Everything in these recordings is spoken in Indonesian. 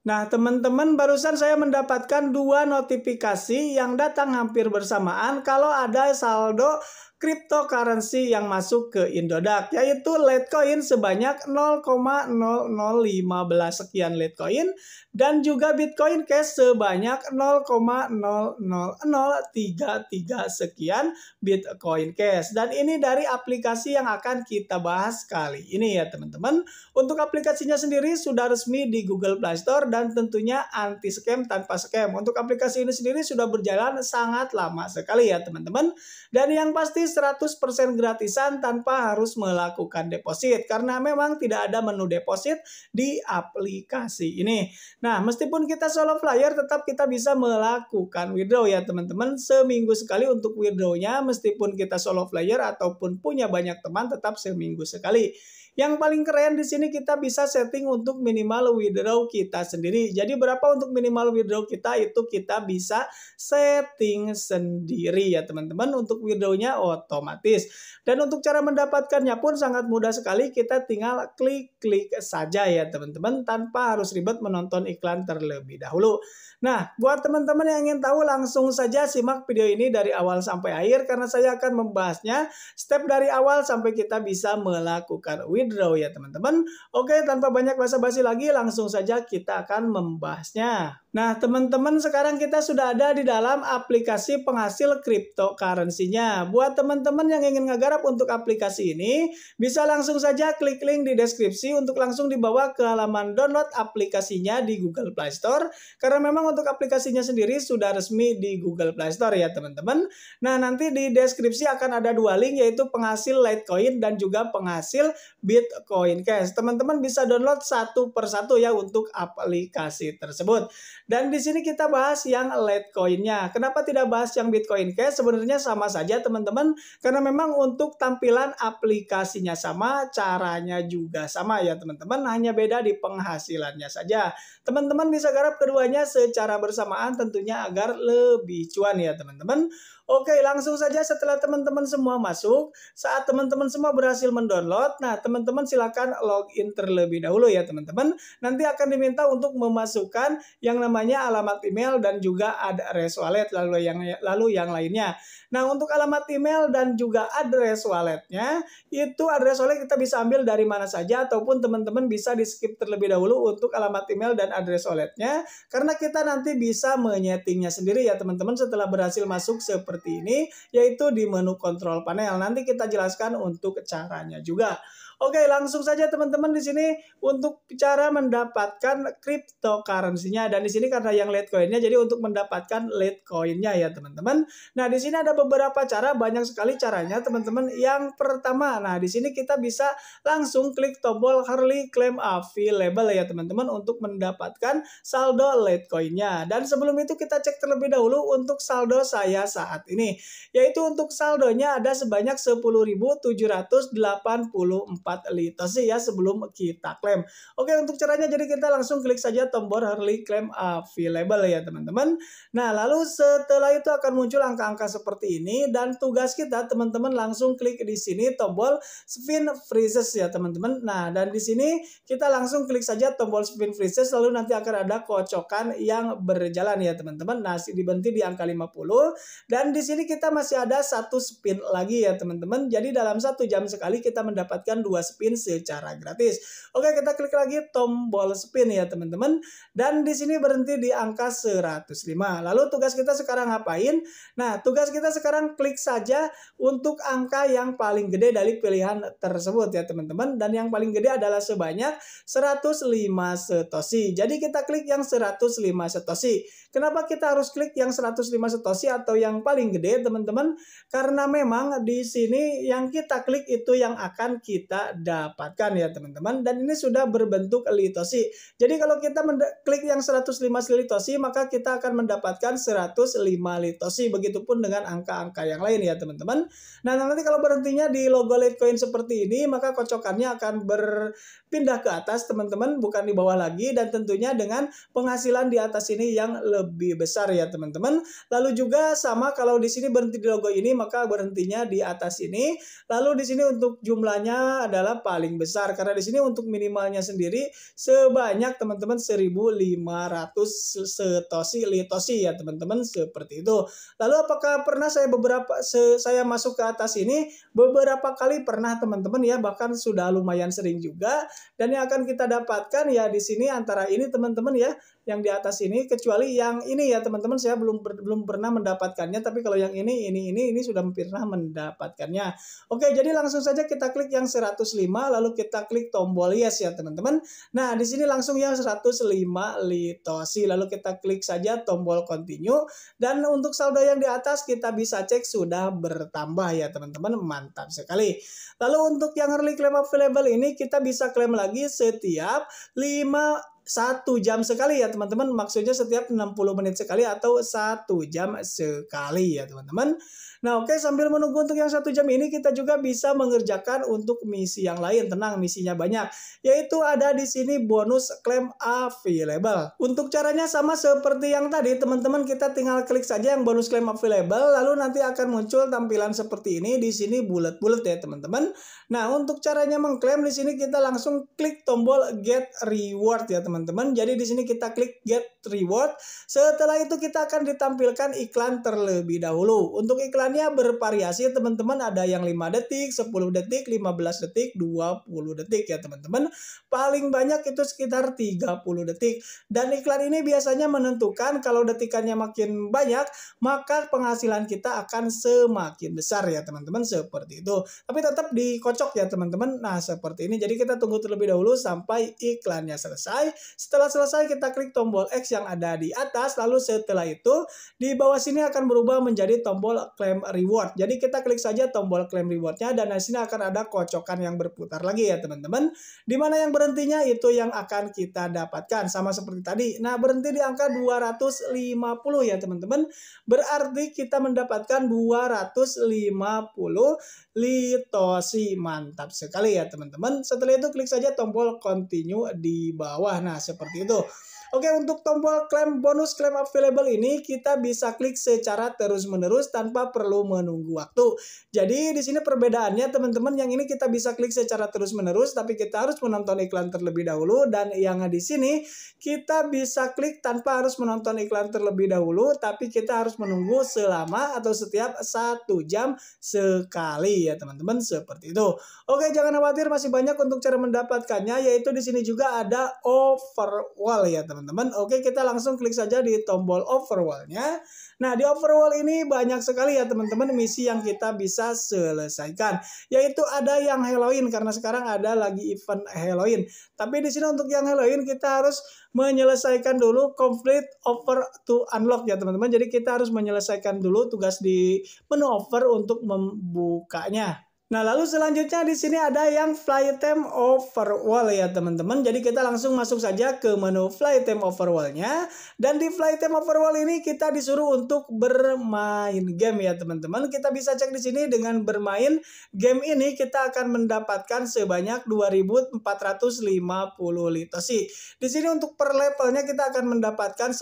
Nah, teman-teman, barusan saya mendapatkan dua notifikasi yang datang hampir bersamaan. Kalau ada saldo cryptocurrency yang masuk ke Indodax yaitu Litecoin sebanyak 0,0015 sekian Litecoin dan juga Bitcoin Cash sebanyak 0,00033 sekian Bitcoin Cash dan ini dari aplikasi yang akan kita bahas kali ini ya teman-teman untuk aplikasinya sendiri sudah resmi di Google Play Store dan tentunya anti scam tanpa scam untuk aplikasi ini sendiri sudah berjalan sangat lama sekali ya teman-teman dan yang pasti 100% gratisan tanpa harus melakukan deposit karena memang tidak ada menu deposit di aplikasi ini. Nah, meskipun kita solo flyer tetap kita bisa melakukan withdraw ya teman-teman seminggu sekali untuk withdrawnya meskipun kita solo flyer ataupun punya banyak teman tetap seminggu sekali. Yang paling keren di sini kita bisa setting untuk minimal withdraw kita sendiri. Jadi berapa untuk minimal withdraw kita itu kita bisa setting sendiri ya teman-teman. Untuk withdrawnya oh otomatis. Dan untuk cara mendapatkannya pun sangat mudah sekali, kita tinggal klik-klik saja ya teman-teman tanpa harus ribet menonton iklan terlebih dahulu. Nah, buat teman-teman yang ingin tahu langsung saja simak video ini dari awal sampai akhir karena saya akan membahasnya step dari awal sampai kita bisa melakukan withdraw ya teman-teman. Oke, tanpa banyak basa-basi lagi langsung saja kita akan membahasnya. Nah, teman-teman sekarang kita sudah ada di dalam aplikasi penghasil cryptocurrency-nya. Buat teman-teman yang ingin ngegarap untuk aplikasi ini, bisa langsung saja klik link di deskripsi untuk langsung dibawa ke halaman download aplikasinya di Google Play Store. Karena memang untuk aplikasinya sendiri sudah resmi di Google Play Store ya teman-teman. Nah, nanti di deskripsi akan ada dua link yaitu penghasil Litecoin dan juga penghasil Bitcoin Cash. Teman-teman bisa download satu persatu ya untuk aplikasi tersebut. Dan di sini kita bahas yang Litecoin-nya. Kenapa tidak bahas yang Bitcoin Cash? Sebenarnya sama saja teman-teman karena memang untuk tampilan aplikasinya sama, caranya juga sama ya teman-teman, hanya beda di penghasilannya saja. Teman-teman bisa garap keduanya secara bersamaan tentunya agar lebih cuan ya teman-teman. Oke, langsung saja setelah teman-teman semua masuk, saat teman-teman semua berhasil mendownload, nah teman-teman silakan login terlebih dahulu ya teman-teman. Nanti akan diminta untuk memasukkan yang namanya namanya, alamat email dan juga address wallet lalu yang lalu yang lainnya. Nah, untuk alamat email dan juga address walletnya, itu address wallet kita bisa ambil dari mana saja ataupun teman-teman bisa di skip terlebih dahulu untuk alamat email dan address walletnya karena kita nanti bisa menyetingnya sendiri ya teman-teman setelah berhasil masuk seperti ini yaitu di menu control panel. Nanti kita jelaskan untuk caranya juga. Oke, langsung saja teman-teman di sini untuk cara mendapatkan cryptocurrency-nya dan di sini karena yang Litecoin-nya jadi untuk mendapatkan Litecoin-nya ya teman-teman. Nah, di sini ada beberapa cara, banyak sekali caranya teman-teman. Yang pertama, nah di sini kita bisa langsung klik tombol Harley Claim Available ya teman-teman untuk mendapatkan saldo Litecoin-nya. Dan sebelum itu kita cek terlebih dahulu untuk saldo saya saat ini, yaitu untuk saldonya ada sebanyak 10.784 dapat litasi ya sebelum kita klaim. Oke, untuk caranya jadi kita langsung klik saja tombol early claim available ya teman-teman. Nah, lalu setelah itu akan muncul angka-angka seperti ini dan tugas kita teman-teman langsung klik di sini tombol spin freezes ya teman-teman. Nah, dan di sini kita langsung klik saja tombol spin freezes lalu nanti akan ada kocokan yang berjalan ya teman-teman. Nah, dibentuk di angka 50 dan di sini kita masih ada satu spin lagi ya teman-teman. Jadi dalam satu jam sekali kita mendapatkan dua spin secara gratis. Oke, kita klik lagi tombol spin ya teman-teman. Dan di sini berhenti di angka 105. Lalu tugas kita sekarang ngapain? Nah, tugas kita sekarang klik saja untuk angka yang paling gede dari pilihan tersebut ya teman-teman. Dan yang paling gede adalah sebanyak 105 setosi. Jadi kita klik yang 105 setosi. Kenapa kita harus klik yang 105 setosi atau yang paling gede teman-teman? Karena memang di sini yang kita klik itu yang akan kita dapatkan ya teman-teman dan ini sudah berbentuk litosi. Jadi kalau kita klik yang 105 litosi maka kita akan mendapatkan 105 litosi begitupun dengan angka-angka yang lain ya teman-teman. Nah nanti kalau berhentinya di logo Litecoin seperti ini maka kocokannya akan berpindah ke atas teman-teman bukan di bawah lagi dan tentunya dengan penghasilan di atas ini yang lebih besar ya teman-teman. Lalu juga sama kalau di sini berhenti di logo ini maka berhentinya di atas ini. Lalu di sini untuk jumlahnya ada adalah paling besar karena di sini untuk minimalnya sendiri sebanyak teman-teman 1500 setosi litosi ya teman-teman seperti itu. Lalu apakah pernah saya beberapa se, saya masuk ke atas ini beberapa kali pernah teman-teman ya bahkan sudah lumayan sering juga dan yang akan kita dapatkan ya di sini antara ini teman-teman ya yang di atas ini kecuali yang ini ya teman-teman saya belum belum pernah mendapatkannya tapi kalau yang ini ini ini ini sudah pernah mendapatkannya. Oke, jadi langsung saja kita klik yang 105 lalu kita klik tombol yes ya teman-teman. Nah, di sini langsung yang 105 litosi lalu kita klik saja tombol continue dan untuk saldo yang di atas kita bisa cek sudah bertambah ya teman-teman. Mantap sekali. Lalu untuk yang early claim available ini kita bisa klaim lagi setiap 5 satu jam sekali ya teman-teman maksudnya setiap 60 menit sekali atau satu jam sekali ya teman-teman nah oke sambil menunggu untuk yang satu jam ini kita juga bisa mengerjakan untuk misi yang lain tenang misinya banyak yaitu ada di sini bonus klaim available untuk caranya sama seperti yang tadi teman-teman kita tinggal klik saja yang bonus klaim available lalu nanti akan muncul tampilan seperti ini di sini bulat-bulat ya teman-teman nah untuk caranya mengklaim di sini kita langsung klik tombol get reward ya teman-teman teman-teman. Jadi di sini kita klik get reward. Setelah itu kita akan ditampilkan iklan terlebih dahulu. Untuk iklannya bervariasi teman-teman ada yang 5 detik, 10 detik, 15 detik, 20 detik ya teman-teman. Paling banyak itu sekitar 30 detik. Dan iklan ini biasanya menentukan kalau detikannya makin banyak, maka penghasilan kita akan semakin besar ya teman-teman seperti itu. Tapi tetap dikocok ya teman-teman. Nah, seperti ini. Jadi kita tunggu terlebih dahulu sampai iklannya selesai. Setelah selesai kita klik tombol X yang ada di atas, lalu setelah itu di bawah sini akan berubah menjadi tombol claim reward. Jadi kita klik saja tombol claim rewardnya dan di sini akan ada kocokan yang berputar lagi ya teman-teman. Di mana yang berhentinya itu yang akan kita dapatkan sama seperti tadi. Nah berhenti di angka 250 ya teman-teman. Berarti kita mendapatkan 250 litosi. Mantap sekali ya teman-teman. Setelah itu klik saja tombol continue di bawah. Nah, seperti itu. Oke, untuk tombol klaim bonus klaim available ini kita bisa klik secara terus-menerus tanpa perlu menunggu waktu. Jadi di sini perbedaannya teman-teman yang ini kita bisa klik secara terus-menerus tapi kita harus menonton iklan terlebih dahulu dan yang di sini kita bisa klik tanpa harus menonton iklan terlebih dahulu tapi kita harus menunggu selama atau setiap satu jam sekali ya teman-teman seperti itu. Oke, jangan khawatir masih banyak untuk cara mendapatkannya yaitu di sini juga ada overwall ya teman-teman teman-teman. Oke, kita langsung klik saja di tombol overwall nya Nah, di overwall ini banyak sekali ya teman-teman misi yang kita bisa selesaikan. Yaitu ada yang Halloween karena sekarang ada lagi event Halloween. Tapi di sini untuk yang Halloween kita harus menyelesaikan dulu complete over to unlock ya teman-teman. Jadi kita harus menyelesaikan dulu tugas di menu over untuk membukanya. Nah, lalu selanjutnya di sini ada yang fly time over wall ya teman-teman. Jadi kita langsung masuk saja ke menu fly time over wall-nya. Dan di fly time over wall ini kita disuruh untuk bermain game ya teman-teman. Kita bisa cek di sini dengan bermain game ini kita akan mendapatkan sebanyak 2.450 litosi. Di sini untuk per levelnya kita akan mendapatkan 98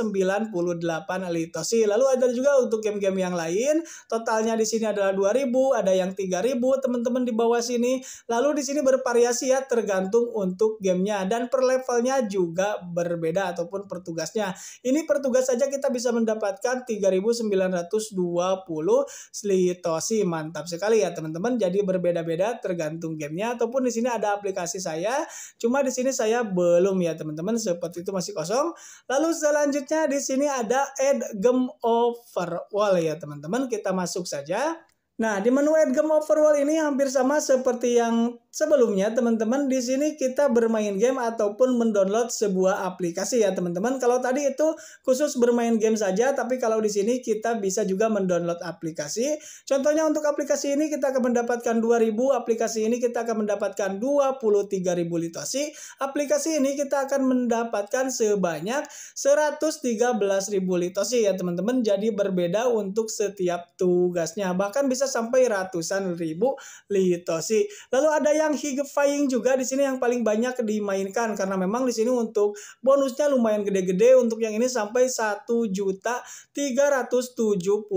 litosi. Lalu ada juga untuk game-game yang lain. Totalnya di sini adalah 2000, ada yang 3000 teman teman-teman di bawah sini. Lalu di sini bervariasi ya tergantung untuk gamenya dan per levelnya juga berbeda ataupun pertugasnya Ini pertugas saja kita bisa mendapatkan 3920 slitosi. Mantap sekali ya teman-teman. Jadi berbeda-beda tergantung gamenya ataupun di sini ada aplikasi saya. Cuma di sini saya belum ya teman-teman seperti itu masih kosong. Lalu selanjutnya di sini ada add game overall ya teman-teman. Kita masuk saja. Nah, di menu Game Overworld ini hampir sama seperti yang Sebelumnya teman-teman di sini kita bermain game ataupun mendownload sebuah aplikasi ya teman-teman. Kalau tadi itu khusus bermain game saja, tapi kalau di sini kita bisa juga mendownload aplikasi. Contohnya untuk aplikasi ini kita akan mendapatkan 2000, aplikasi ini kita akan mendapatkan 23.000 litasi Aplikasi ini kita akan mendapatkan sebanyak 113.000 litasi ya teman-teman. Jadi berbeda untuk setiap tugasnya, bahkan bisa sampai ratusan ribu litasi Lalu ada yang higifying juga di sini yang paling banyak dimainkan karena memang di sini untuk bonusnya lumayan gede-gede untuk yang ini sampai 1 juta 370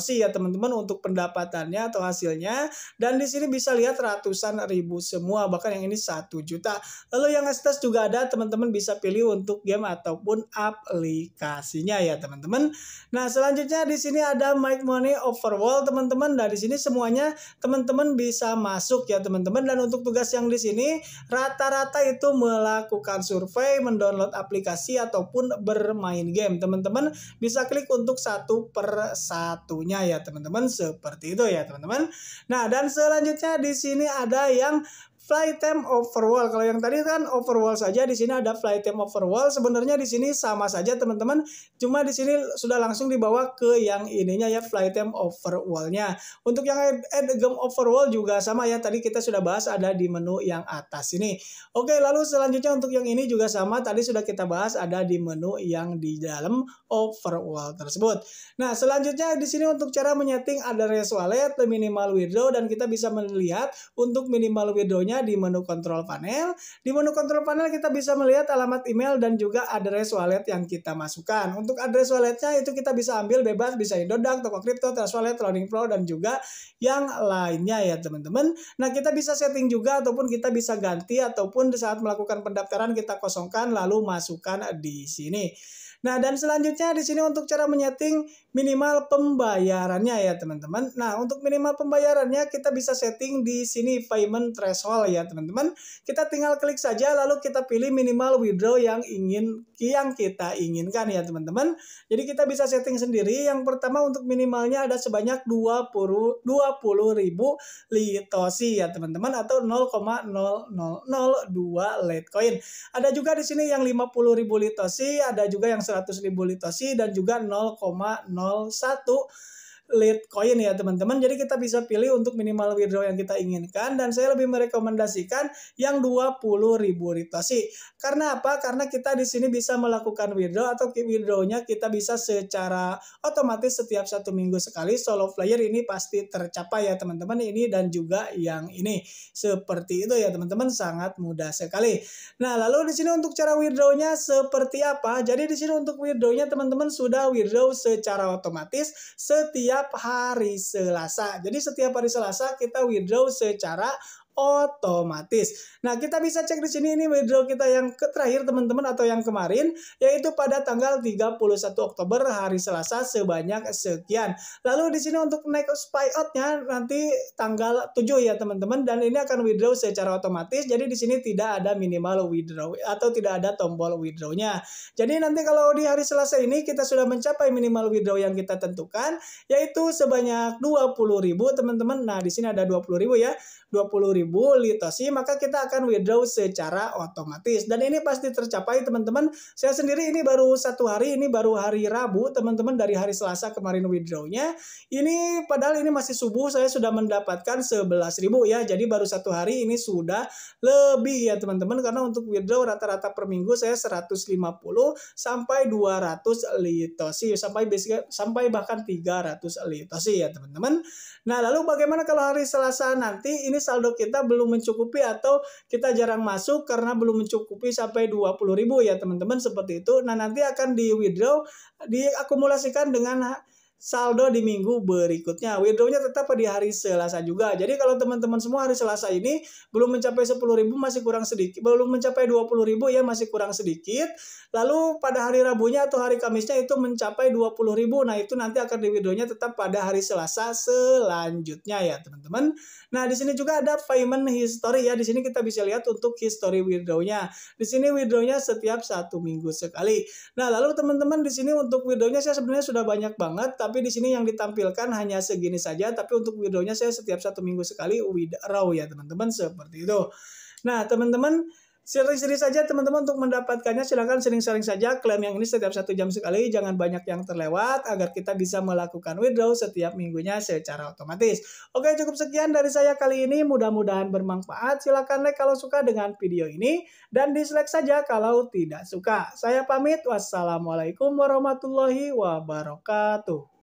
sih ya teman-teman untuk pendapatannya atau hasilnya dan di sini bisa lihat ratusan ribu semua bahkan yang ini 1 juta. Lalu yang estes juga ada teman-teman bisa pilih untuk game ataupun aplikasinya ya teman-teman. Nah, selanjutnya di sini ada Mike Money Overworld teman-teman. Nah, dari sini semuanya teman-teman bisa masuk ya teman-teman dan untuk tugas yang di sini rata-rata itu melakukan survei, mendownload aplikasi ataupun bermain game. Teman-teman bisa klik untuk satu per satunya ya teman-teman seperti itu ya teman-teman. Nah dan selanjutnya di sini ada yang fly time over wall. Kalau yang tadi kan over saja, di sini ada fly time over wall. Sebenarnya di sini sama saja teman-teman, cuma di sini sudah langsung dibawa ke yang ininya ya fly time over Untuk yang add game over juga sama ya, tadi kita sudah bahas ada di menu yang atas ini. Oke, lalu selanjutnya untuk yang ini juga sama, tadi sudah kita bahas ada di menu yang di dalam over wall tersebut. Nah, selanjutnya di sini untuk cara menyeting ada res wallet, minimal withdraw dan kita bisa melihat untuk minimal withdrawnya tentunya di menu kontrol panel. Di menu kontrol panel kita bisa melihat alamat email dan juga address wallet yang kita masukkan. Untuk address walletnya itu kita bisa ambil bebas, bisa Indodax, Toko Kripto, Trust Wallet, trading Pro, dan juga yang lainnya ya teman-teman. Nah kita bisa setting juga ataupun kita bisa ganti ataupun saat melakukan pendaftaran kita kosongkan lalu masukkan di sini. Nah, dan selanjutnya di sini untuk cara menyeting minimal pembayarannya ya, teman-teman. Nah, untuk minimal pembayarannya kita bisa setting di sini payment threshold ya, teman-teman. Kita tinggal klik saja lalu kita pilih minimal withdraw yang ingin yang kita inginkan ya, teman-teman. Jadi kita bisa setting sendiri. Yang pertama untuk minimalnya ada sebanyak 20 20.000 litosi ya, teman-teman atau 0,0002 Litecoin. Ada juga di sini yang 50.000 litosi, ada juga yang 100 ribu litosi dan juga 0,01 Litecoin ya teman-teman. Jadi kita bisa pilih untuk minimal withdraw yang kita inginkan dan saya lebih merekomendasikan yang ribu ritasi. Karena apa? Karena kita di sini bisa melakukan withdraw atau withdrawnya kita bisa secara otomatis setiap satu minggu sekali. Solo player ini pasti tercapai ya teman-teman. Ini dan juga yang ini. Seperti itu ya teman-teman sangat mudah sekali. Nah, lalu di sini untuk cara withdrawnya seperti apa? Jadi di sini untuk withdrawnya teman-teman sudah withdraw secara otomatis setiap setiap hari Selasa. Jadi setiap hari Selasa kita withdraw secara otomatis. Nah, kita bisa cek di sini ini withdraw kita yang terakhir teman-teman atau yang kemarin yaitu pada tanggal 31 Oktober hari Selasa sebanyak sekian. Lalu di sini untuk naik spy out-nya nanti tanggal 7 ya teman-teman dan ini akan withdraw secara otomatis. Jadi di sini tidak ada minimal withdraw atau tidak ada tombol withdraw-nya. Jadi nanti kalau di hari Selasa ini kita sudah mencapai minimal withdraw yang kita tentukan yaitu sebanyak 20.000 teman-teman. Nah, di sini ada 20.000 ya. ribu dibully tosi maka kita akan withdraw secara otomatis dan ini pasti tercapai teman-teman saya sendiri ini baru satu hari ini baru hari Rabu teman-teman dari hari Selasa kemarin withdrawnya ini padahal ini masih subuh saya sudah mendapatkan ribu ya jadi baru satu hari ini sudah lebih ya teman-teman karena untuk withdraw rata-rata per minggu saya 150 sampai 200 litosi sampai basic, sampai bahkan 300 litosi ya teman-teman nah lalu bagaimana kalau hari Selasa nanti ini saldo kita kita belum mencukupi atau kita jarang masuk karena belum mencukupi sampai puluh ribu ya teman-teman seperti itu. Nah nanti akan di withdraw diakumulasikan dengan saldo di minggu berikutnya. Withdrawnya tetap di hari Selasa juga. Jadi kalau teman-teman semua hari Selasa ini belum mencapai ribu masih kurang sedikit, belum mencapai ribu ya masih kurang sedikit. Lalu pada hari Rabunya atau hari Kamisnya itu mencapai ribu Nah, itu nanti akan di withdraw tetap pada hari Selasa selanjutnya ya, teman-teman. Nah, di sini juga ada payment history ya. Di sini kita bisa lihat untuk history withdraw Di sini withdraw setiap satu minggu sekali. Nah, lalu teman-teman di sini untuk withdraw-nya saya sebenarnya sudah banyak banget tapi tapi di sini yang ditampilkan hanya segini saja tapi untuk videonya saya setiap satu minggu sekali raw ya teman-teman seperti itu nah teman-teman sering-sering saja teman-teman untuk mendapatkannya silahkan sering-sering saja klaim yang ini setiap satu jam sekali jangan banyak yang terlewat agar kita bisa melakukan withdraw setiap minggunya secara otomatis oke cukup sekian dari saya kali ini mudah-mudahan bermanfaat silahkan like kalau suka dengan video ini dan dislike saja kalau tidak suka saya pamit wassalamualaikum warahmatullahi wabarakatuh